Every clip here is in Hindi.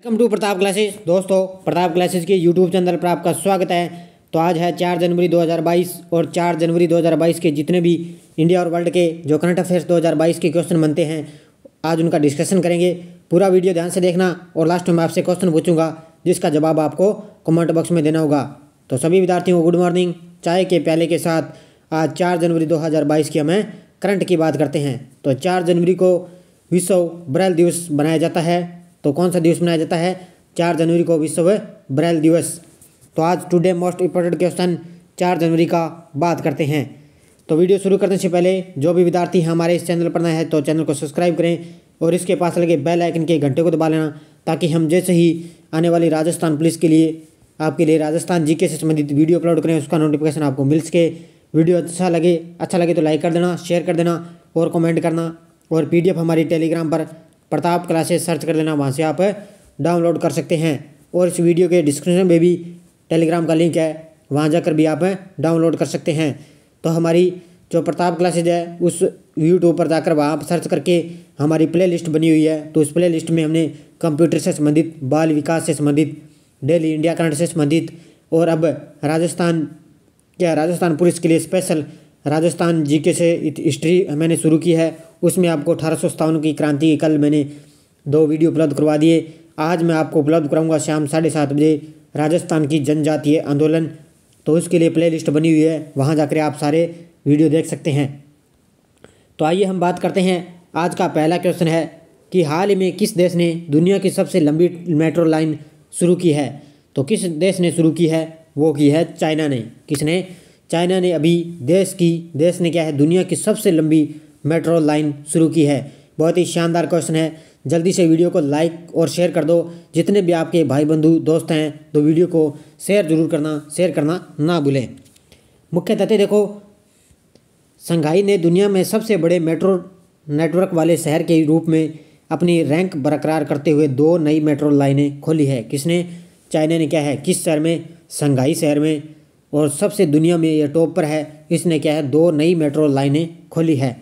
वेलकम टू प्रताप क्लासेस दोस्तों प्रताप क्लासेस के यूट्यूब चैनल पर आपका स्वागत है तो आज है चार जनवरी 2022 और चार जनवरी 2022 के जितने भी इंडिया और वर्ल्ड के जो करंट अफेयर्स 2022 के क्वेश्चन बनते हैं आज उनका डिस्कशन करेंगे पूरा वीडियो ध्यान से देखना और लास्ट में आपसे क्वेश्चन पूछूंगा जिसका जवाब आपको कमेंट बॉक्स में देना होगा तो सभी विद्यार्थियों को गुड मॉर्निंग चाय के प्याले के साथ आज चार जनवरी दो की हमें करंट की बात करते हैं तो चार जनवरी को विश्व ब्रैल दिवस बनाया जाता है तो कौन सा दिवस मनाया जाता है चार जनवरी को विश्व ब्रैल दिवस तो आज टुडे मोस्ट इंपॉर्टेंट क्वेश्चन चार जनवरी का बात करते हैं तो वीडियो शुरू करने से पहले जो भी विद्यार्थी हमारे इस चैनल पर नए हैं तो चैनल को सब्सक्राइब करें और इसके पास लगे बेल आइकन के घंटे को दबा लेना ताकि हम जैसे ही आने वाली राजस्थान पुलिस के लिए आपके लिए राजस्थान जीके से संबंधित वीडियो अपलोड करें उसका नोटिफिकेशन आपको मिल सके वीडियो अच्छा लगे अच्छा लगे तो लाइक कर देना शेयर कर देना और कमेंट करना और पीडीएफ हमारी टेलीग्राम पर प्रताप क्लासेस सर्च कर लेना वहाँ से आप डाउनलोड कर सकते हैं और इस वीडियो के डिस्क्रिप्शन में भी टेलीग्राम का लिंक है वहाँ जाकर भी आप डाउनलोड कर सकते हैं तो हमारी जो प्रताप क्लासेज है उस यूट्यूब पर जाकर वहाँ आप सर्च करके हमारी प्ले लिस्ट बनी हुई है तो उस प्ले लिस्ट में हमने कंप्यूटर से संबंधित बाल विकास से संबंधित डेली इंडिया करंट से संबंधित और अब राजस्थान क्या राजस्थान पुलिस के लिए स्पेशल राजस्थान जीके से हिस्ट्री मैंने शुरू की है उसमें आपको अठारह की क्रांति कल मैंने दो वीडियो उपलब्ध करवा दिए आज मैं आपको उपलब्ध कराऊंगा शाम साढ़े सात बजे राजस्थान की जनजातीय आंदोलन तो उसके लिए प्लेलिस्ट बनी हुई है वहाँ जाकर आप सारे वीडियो देख सकते हैं तो आइए हम बात करते हैं आज का पहला क्वेश्चन है कि हाल ही में किस देश ने दुनिया की सबसे लंबी मेट्रो लाइन शुरू की है तो किस देश ने शुरू की है वो की है चाइना ने किसने चाइना ने अभी देश की देश ने क्या है दुनिया की सबसे लंबी मेट्रो लाइन शुरू की है बहुत ही शानदार क्वेश्चन है जल्दी से वीडियो को लाइक और शेयर कर दो जितने भी आपके भाई बंधु दोस्त हैं तो वीडियो को शेयर जरूर करना शेयर करना ना भूलें मुख्य तथ्य देखो संघाई ने दुनिया में सबसे बड़े मेट्रो नेटवर्क वाले शहर के रूप में अपनी रैंक बरकरार करते हुए दो नई मेट्रो लाइनें खोली है किसने चाइना ने क्या है किस शहर में संघाई शहर में और सबसे दुनिया में यह टॉप पर है इसने क्या है दो नई मेट्रो लाइनें खोली है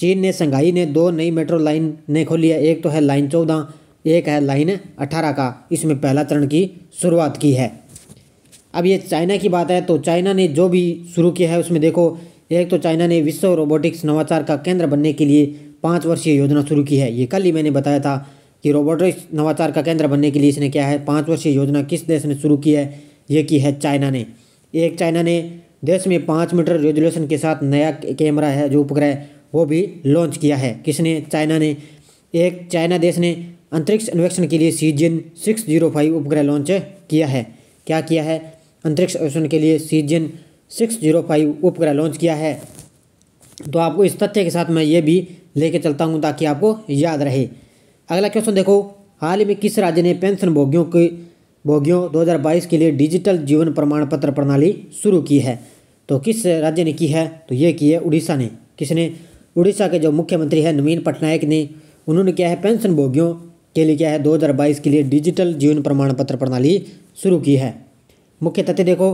चीन ने संघाई ने दो नई मेट्रो लाइन ने खोली है एक तो है लाइन चौदह एक है लाइन अठारह का इसमें पहला चरण की शुरुआत की है अब ये चाइना की बात है तो चाइना ने जो भी शुरू किया है उसमें देखो एक तो चाइना ने विश्व रोबोटिक्स नवाचार का केंद्र बनने के लिए पाँच वर्षीय योजना शुरू की है ये कल ही मैंने बताया था कि रोबोटिक्स नवाचार का केंद्र बनने के लिए इसने क्या है पाँच वर्षीय योजना किस देश ने शुरू की है ये की है चाइना ने एक चाइना ने देश में पाँच मीटर रेजोल्यूशन के साथ नया कैमरा है जो उपग्रह वो भी लॉन्च किया है किसने चाइना ने एक चाइना देश ने अंतरिक्ष अन्वेषण के लिए सी सीजन सिक्स जीरो फाइव उपग्रह लॉन्च किया है क्या किया है अंतरिक्ष अन्वेषण के लिए सी सीजन सिक्स जीरो फाइव उपग्रह लॉन्च किया है तो आपको इस तथ्य के साथ मैं ये भी लेके चलता हूँ ताकि आपको याद रहे अगला क्वेश्चन देखो हाल ही में किस राज्य ने पेंशन भोगियों के भोगियों 2022 के लिए डिजिटल जीवन प्रमाण पत्र प्रणाली शुरू की है तो किस राज्य ने की है तो ये की है उड़ीसा ने किसने उड़ीसा के जो मुख्यमंत्री हैं नवीन पटनायक ने उन्होंने क्या है पेंशन भोगियों के लिए क्या है 2022 के लिए डिजिटल जीवन प्रमाण पत्र प्रणाली शुरू की है मुख्य तथ्य देखो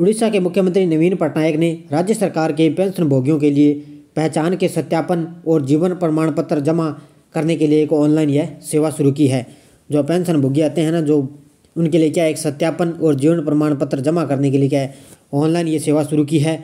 उड़ीसा के मुख्यमंत्री नवीन पटनायक ने राज्य सरकार के पेंशन भोगियों के लिए पहचान के सत्यापन और जीवन प्रमाण पत्र जमा करने के लिए एक ऑनलाइन यह सेवा शुरू की है जो पेंशन भोगी आते हैं ना जो उनके लिए क्या एक सत्यापन और जीवन प्रमाण पत्र जमा करने के लिए क्या है ऑनलाइन ये सेवा शुरू की है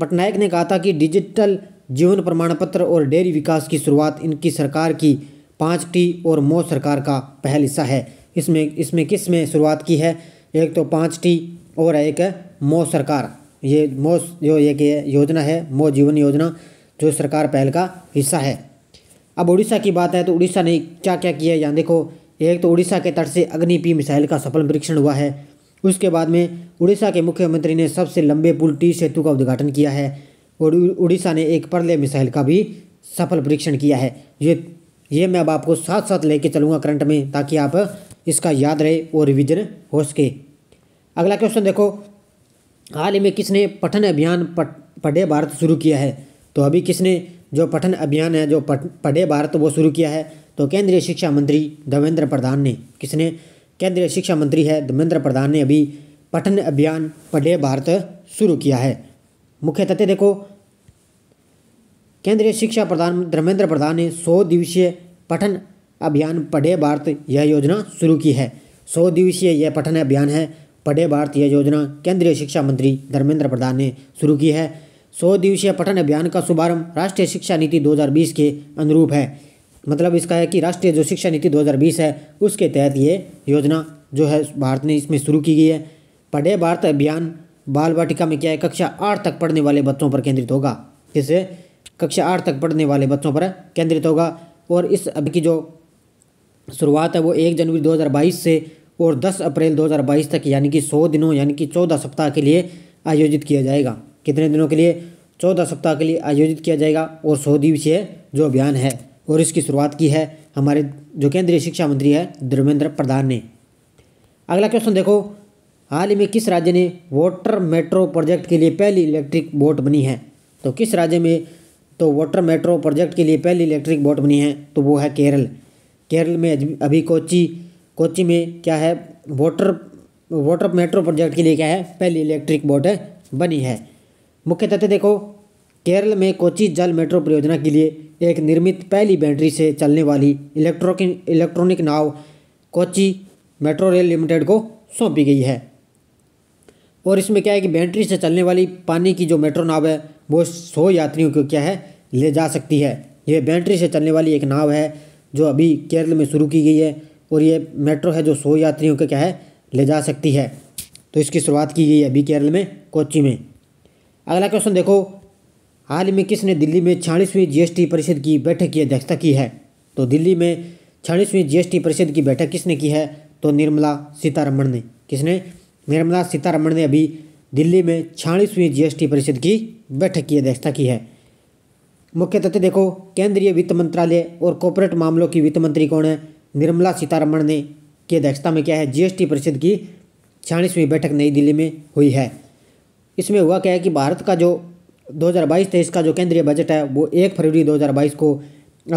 पटनायक ने कहा था कि डिजिटल जीवन प्रमाण पत्र और डेयरी विकास की शुरुआत इनकी सरकार की पाँच टी और मो सरकार का पहल हिस्सा है इसमें इसमें किस में शुरुआत की है एक तो पाँच टी और एक है मो सरकार ये मो जो एक योजना है मो जीवन योजना जो सरकार पहल का हिस्सा है अब उड़ीसा की बात है तो उड़ीसा ने क्या क्या किया है यहाँ देखो एक तो उड़ीसा के तट से अग्निपी मिसाइल का सफल परीक्षण हुआ है उसके बाद में उड़ीसा के मुख्यमंत्री ने सबसे लंबे पुल टी सेतु का उद्घाटन किया है और उड़ीसा ने एक परले मिसाइल का भी सफल परीक्षण किया है ये ये मैं अब आपको साथ साथ लेके चलूँगा करंट में ताकि आप इसका याद रहे और रिविजन हो सके अगला क्वेश्चन देखो हाल ही में किसने पठन अभियान पढ़े भारत शुरू किया है तो अभी किसने जो पठन अभियान है जो पढ़े भारत वो शुरू किया है तो केंद्रीय शिक्षा मंत्री धर्मेंद्र प्रधान ने किसने केंद्रीय शिक्षा मंत्री है धर्मेंद्र प्रधान ने अभी पठन अभियान पढ़े भारत शुरू किया है मुख्य तथ्य देखो केंद्रीय शिक्षा प्रधान धर्मेंद्र प्रधान ने सौ दिवसीय पठन अभियान पढ़े भारत यह योजना शुरू की है सौ दिवसीय यह पठन अभियान है पढ़े भारत यह योजना केंद्रीय शिक्षा मंत्री धर्मेंद्र प्रधान ने शुरू की है सौ दिवसीय पठन अभियान का शुभारंभ राष्ट्रीय शिक्षा नीति 2020 के अनुरूप है मतलब इसका है कि राष्ट्रीय जो शिक्षा नीति 2020 है उसके तहत ये योजना जो है भारत ने इसमें शुरू की गई है पढ़े भारत अभियान बाल वाटिका में क्या है कक्षा आठ तक पढ़ने वाले बच्चों पर केंद्रित होगा किसे कक्षा आठ तक पढ़ने वाले बच्चों पर केंद्रित होगा और इस अब की जो शुरुआत है वो एक जनवरी 2022 से और 10 अप्रैल 2022 तक यानी कि 100 दिनों यानी कि 14 सप्ताह के लिए आयोजित किया जाएगा कितने दिनों के लिए 14 सप्ताह के लिए आयोजित किया जाएगा और सौ दिवसीय जो अभियान है और इसकी शुरुआत की है हमारे जो केंद्रीय शिक्षा मंत्री है धर्मेंद्र प्रधान ने अगला क्वेश्चन देखो हाल ही में किस राज्य ने वाटर मेट्रो प्रोजेक्ट के लिए पहली इलेक्ट्रिक बोट बनी है तो किस राज्य में तो वाटर मेट्रो प्रोजेक्ट के लिए पहली इलेक्ट्रिक बोट बनी है तो वो है केरल केरल में अभी कोची कोची में क्या है वाटर वाटर मेट्रो प्रोजेक्ट के लिए क्या है पहली इलेक्ट्रिक बोट है बनी है मुख्य तथ्य देखो केरल में कोची जल मेट्रो परियोजना के लिए एक निर्मित पहली बैटरी से चलने वाली इलेक्ट्रॉनिक इलेक्ट्रॉनिक नाव कोची मेट्रो रेल लिमिटेड को सौंपी गई है और इसमें क्या है कि बैटरी से चलने वाली पानी की जो मेट्रो नाव है वो सौ यात्रियों को क्या है ले जा सकती है यह बैटरी से चलने वाली एक नाव है जो अभी केरल में शुरू की गई है और ये मेट्रो है जो सौ यात्रियों को क्या है ले जा सकती है तो इसकी शुरुआत की गई है अभी केरल में कोची में अगला क्वेश्चन देखो हाल ही में किसने दिल्ली में छियालीसवीं जीएसटी परिषद की बैठक की अध्यक्षता की है तो दिल्ली में छियालीसवीं जीएसटी परिषद की बैठक किसने की है तो निर्मला सीतारमण ने किसने निर्मला सीतारमण ने अभी दिल्ली में छियालीसवीं जीएसटी परिषद की बैठक की अध्यक्षता की है मुख्य तथ्य देखो केंद्रीय वित्त मंत्रालय और कॉरपोरेट मामलों की वित्त मंत्री कौन है निर्मला सीतारमण ने की अध्यक्षता में क्या है जीएसटी परिषद की छियालीसवीं बैठक नई दिल्ली में हुई है इसमें हुआ क्या है कि भारत का जो 2022 हज़ार का जो केंद्रीय बजट है वो एक फरवरी 2022 को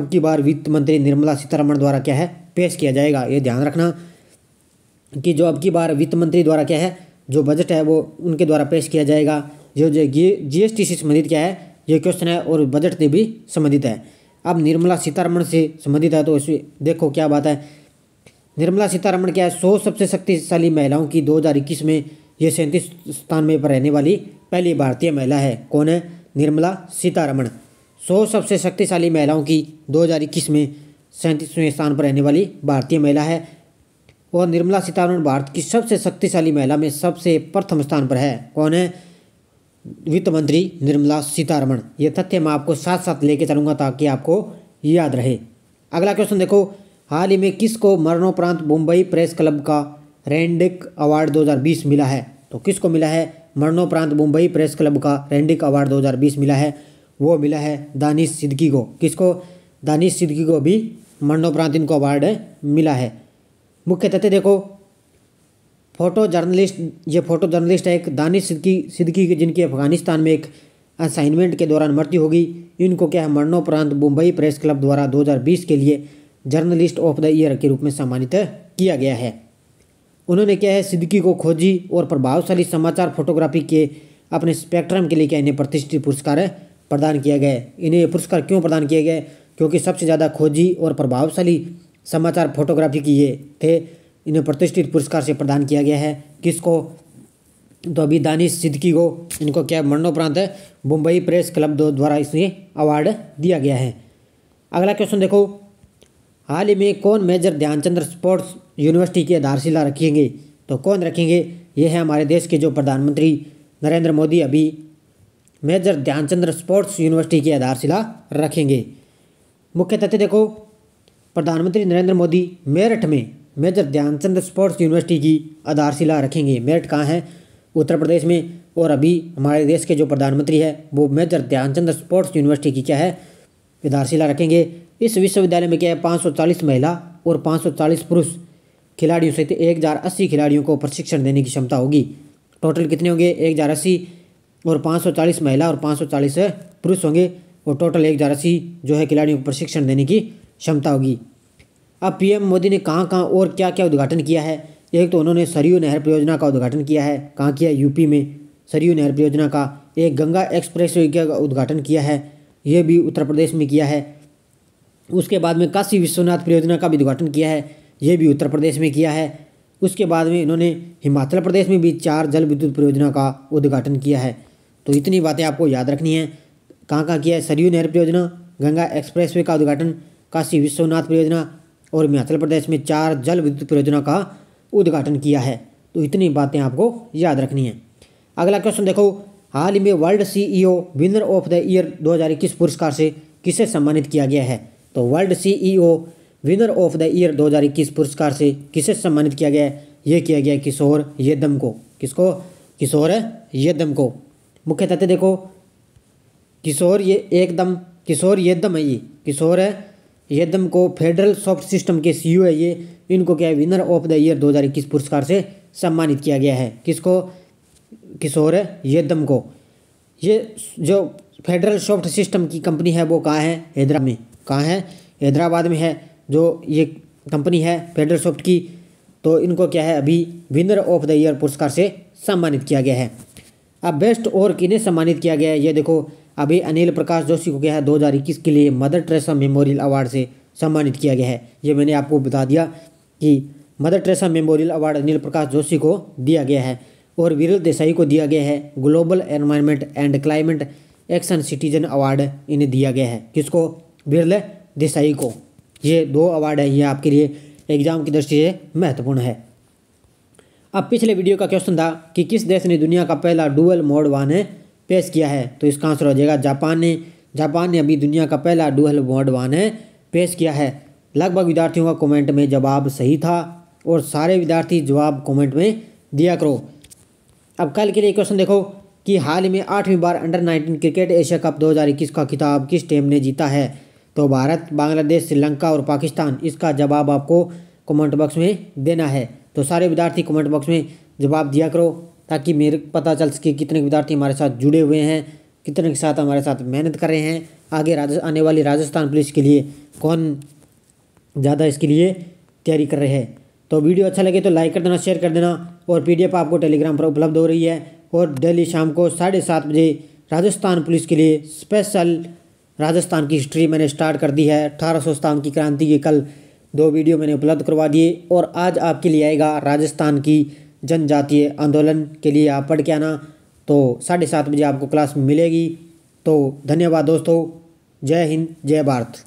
अब की बार वित्त मंत्री निर्मला सीतारमण द्वारा क्या है पेश किया जाएगा ये ध्यान रखना कि जो अब की बार वित्त मंत्री द्वारा क्या है जो बजट है वो उनके द्वारा पेश किया जाएगा जो जो जी एस टी से संबंधित क्या है ये क्वेश्चन है और बजट से भी संबंधित है अब निर्मला सीतारमण से संबंधित है तो उसमें देखो क्या बात है निर्मला सीतारमण क्या है सौ सबसे शक्तिशाली महिलाओं की दो में ये सैंतीस स्थान में रहने वाली पहली भारतीय महिला है कौन है निर्मला सीतारमण सौ सबसे शक्तिशाली महिलाओं की 2021 में सैंतीसवें स्थान पर रहने वाली भारतीय महिला है वह निर्मला सीतारमण भारत की सबसे शक्तिशाली महिला में सबसे प्रथम स्थान पर है कौन है वित्त मंत्री निर्मला सीतारमण ये तथ्य मैं आपको साथ साथ लेके चलूँगा ताकि आपको याद रहे अगला क्वेश्चन देखो हाल ही में किसको मरणोपरांत मुंबई प्रेस क्लब का रेंडिक अवार्ड 2020 मिला है तो किसको मिला है मरणोपरांत मुंबई प्रेस क्लब का रेंडिक अवार्ड 2020 मिला है वो मिला है दानिश सिद्दकी को किसको दानिश सिद्दकी को भी मरणोपरांत इनको अवार्ड मिला है मुख्य तथ्य देखो फोटो जर्नलिस्ट ये फोटो जर्नलिस्ट है एक दानिश सिद्दकी सिद्दकी जिनकी अफगानिस्तान में एक असाइनमेंट के दौरान मृत्यु होगी इनको क्या है मरणोपरांत मुंबई प्रेस क्लब द्वारा 2020 के लिए जर्नलिस्ट ऑफ द ईयर के रूप में सम्मानित किया गया है उन्होंने क्या है सिद्दकी को खोजी और प्रभावशाली समाचार फोटोग्राफी के अपने स्पेक्ट्रम के लिए क्या इन्हें प्रतिष्ठित पुरस्कार प्रदान किया गया इन्हें पुरस्कार क्यों प्रदान किया गया क्योंकि सबसे ज़्यादा खोजी और प्रभावशाली समाचार फोटोग्राफी किए थे इन्हें प्रतिष्ठित पुरस्कार से प्रदान किया गया है किसको तो अभी दानिश सिद्दकी को इनको क्या मरणोपरांत मुंबई प्रेस क्लब द्वारा इसे अवार्ड दिया गया है अगला क्वेश्चन देखो हाल ही में कौन मेजर ध्यानचंद्र स्पोर्ट्स यूनिवर्सिटी की आधारशिला रखेंगे तो कौन रखेंगे ये है हमारे देश के जो प्रधानमंत्री नरेंद्र मोदी अभी मेजर ध्यानचंद्र स्पोर्ट्स यूनिवर्सिटी की आधारशिला रखेंगे मुख्य तथ्य देखो प्रधानमंत्री नरेंद्र मोदी मेरठ में मेजर ध्यानचंद स्पोर्ट्स यूनिवर्सिटी की आधारशिला रखेंगे मेरठ कहाँ है उत्तर प्रदेश में और अभी हमारे देश के जो प्रधानमंत्री है वो मेजर ध्यानचंद स्पोर्ट्स यूनिवर्सिटी की क्या है आधारशिला रखेंगे इस विश्वविद्यालय में क्या है पाँच महिला और पाँच पुरुष खिलाड़ियों सहित एक खिलाड़ियों को प्रशिक्षण देने की क्षमता होगी टोटल कितने होंगे एक हज़ार अस्सी और पाँच महिला और पाँच पुरुष होंगे और टोटल एक हज़ार अस्सी जो है खिलाड़ियों को प्रशिक्षण देने की क्षमता होगी अब पीएम मोदी ने कहाँ कहाँ और क्या क्या उद्घाटन किया है एक तो उन्होंने सरयू नहर परियोजना का उद्घाटन किया है कहाँ किया यूपी में सरयू नहर परियोजना का एक गंगा एक्सप्रेस वे का उद्घाटन किया है यह भी उत्तर प्रदेश में किया है उसके बाद में काशी विश्वनाथ परियोजना का भी उद्घाटन किया है यह भी उत्तर प्रदेश में किया है उसके बाद में इन्होंने हिमाचल प्रदेश में भी चार जल विद्युत परियोजना का उद्घाटन किया है तो इतनी बातें आपको याद रखनी है कहाँ कहाँ किया है सरयू नहर परियोजना गंगा एक्सप्रेस का उद्घाटन काशी विश्वनाथ परियोजना और हिमाचल प्रदेश में चार जल विद्युत परियोजना का उद्घाटन किया है तो इतनी बातें आपको याद रखनी है अगला क्वेश्चन देखो हाल ही में world CEO winner of the year 2021 पुरस्कार से किसे सम्मानित किया गया है तो world CEO winner of the year 2021 पुरस्कार से किसे सम्मानित किया गया है यह किया गया किशोर येदम को किसको किशोर येदम को मुख्य तथ्य देखो किशोर ये एकदम किशोर येदम है ये किशोर है येदम को फेडरल सॉफ्ट सिस्टम के सीईओ है ये इनको क्या है विनर ऑफ द ईयर 2021 पुरस्कार से सम्मानित किया गया है किसको किशोर येदम को ये जो फेडरल सॉफ्ट सिस्टम की कंपनी है वो कहाँ है हैदराबाद में कहाँ है हैदराबाद में है जो ये कंपनी है फेडरल सॉफ्ट की तो इनको क्या है अभी विनर ऑफ द ईयर पुरस्कार से सम्मानित किया गया है अब बेस्ट और किन्हें सम्मानित किया गया है ये देखो अभी अनिल प्रकाश जोशी को क्या है दो के लिए मदर ट्रेसा मेमोरियल अवार्ड से सम्मानित किया गया है ये मैंने आपको बता दिया कि mother Teresa memorial award Anil Prakash Joshi को दिया गया है और विरल देसाई को दिया गया है global environment and climate action citizen award इन्हें दिया गया है किसको विरल देसाई को ये दो अवार्ड है ये आपके लिए एग्जाम की दृष्टि से महत्वपूर्ण है अब पिछले वीडियो का क्वेश्चन था कि किस देश ने दुनिया का पहला डुअल मोड वाहन पेश किया है तो इसका आंसर हो जाएगा जापान ने जापान ने अभी दुनिया का पहला डुअल बॉन्ड वाहन है पेश किया है लगभग विद्यार्थियों का कमेंट में जवाब सही था और सारे विद्यार्थी जवाब कमेंट में दिया करो अब कल के लिए क्वेश्चन देखो कि हाल ही में आठवीं बार अंडर 19 क्रिकेट एशिया कप 2021 का खिताब किस टीम ने जीता है तो भारत बांग्लादेश श्रीलंका और पाकिस्तान इसका जवाब आपको कमेंट बॉक्स में देना है तो सारे विद्यार्थी कॉमेंट बॉक्स में जवाब दिया करो ताकि मेरे पता चल सके कितने विद्यार्थी हमारे साथ जुड़े हुए हैं कितने के साथ हमारे साथ मेहनत कर रहे हैं आगे आने वाली राजस्थान पुलिस के लिए कौन ज़्यादा इसके लिए तैयारी कर रहे हैं तो वीडियो अच्छा लगे तो लाइक कर देना शेयर कर देना और पी आपको टेलीग्राम पर उपलब्ध हो रही है और डेली शाम को साढ़े सात बजे राजस्थान पुलिस के लिए स्पेशल राजस्थान की हिस्ट्री मैंने स्टार्ट कर दी है अठारह सौ की क्रांति के कल दो वीडियो मैंने उपलब्ध करवा दिए और आज आपके लिए आएगा राजस्थान की जनजातीय आंदोलन के लिए आप पढ़ के आना तो साढ़े सात बजे आपको क्लास मिलेगी तो धन्यवाद दोस्तों जय हिंद जय भारत